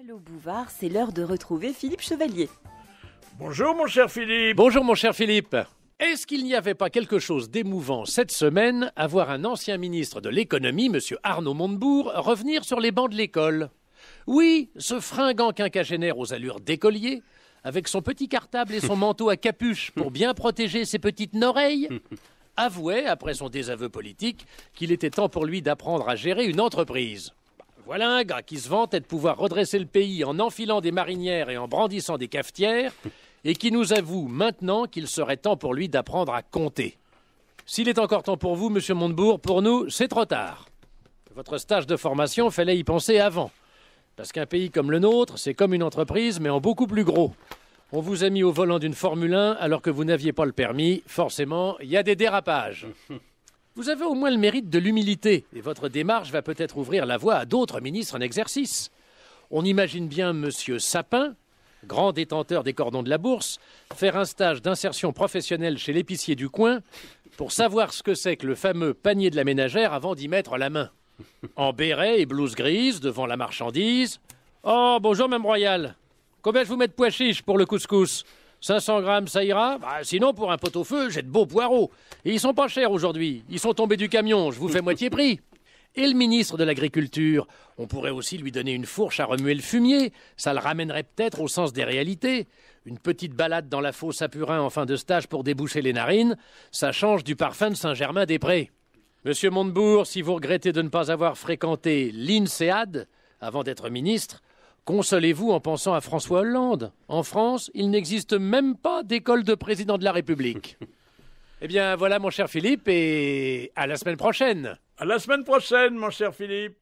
Allô Bouvard, c'est l'heure de retrouver Philippe Chevalier. Bonjour mon cher Philippe. Bonjour mon cher Philippe. Est-ce qu'il n'y avait pas quelque chose d'émouvant cette semaine à voir un ancien ministre de l'économie, M. Arnaud Montebourg, revenir sur les bancs de l'école Oui, ce fringant quinquagénaire aux allures d'écolier, avec son petit cartable et son manteau à capuche pour bien protéger ses petites oreilles, avouait, après son désaveu politique, qu'il était temps pour lui d'apprendre à gérer une entreprise. Voilà un gars qui se vantait de pouvoir redresser le pays en enfilant des marinières et en brandissant des cafetières, et qui nous avoue maintenant qu'il serait temps pour lui d'apprendre à compter. S'il est encore temps pour vous, monsieur Montebourg, pour nous, c'est trop tard. Votre stage de formation, fallait y penser avant. Parce qu'un pays comme le nôtre, c'est comme une entreprise, mais en beaucoup plus gros. On vous a mis au volant d'une Formule 1 alors que vous n'aviez pas le permis. Forcément, il y a des dérapages. Vous avez au moins le mérite de l'humilité, et votre démarche va peut-être ouvrir la voie à d'autres ministres en exercice. On imagine bien M. Sapin, grand détenteur des cordons de la bourse, faire un stage d'insertion professionnelle chez l'épicier du coin pour savoir ce que c'est que le fameux panier de la ménagère avant d'y mettre la main. En béret et blouse grise, devant la marchandise. Oh, bonjour, Mme Royal. Combien je vous mets de pois chiches pour le couscous 500 grammes, ça ira bah, Sinon, pour un pot-au-feu, j'ai de beaux poireaux. Et ils sont pas chers aujourd'hui. Ils sont tombés du camion, je vous fais moitié prix. Et le ministre de l'Agriculture On pourrait aussi lui donner une fourche à remuer le fumier. Ça le ramènerait peut-être au sens des réalités. Une petite balade dans la fosse à en fin de stage pour déboucher les narines, ça change du parfum de Saint-Germain-des-Prés. Monsieur Montebourg, si vous regrettez de ne pas avoir fréquenté l'INSEAD avant d'être ministre, Consolez-vous en pensant à François Hollande. En France, il n'existe même pas d'école de président de la République. eh bien voilà mon cher Philippe et à la semaine prochaine. À la semaine prochaine mon cher Philippe.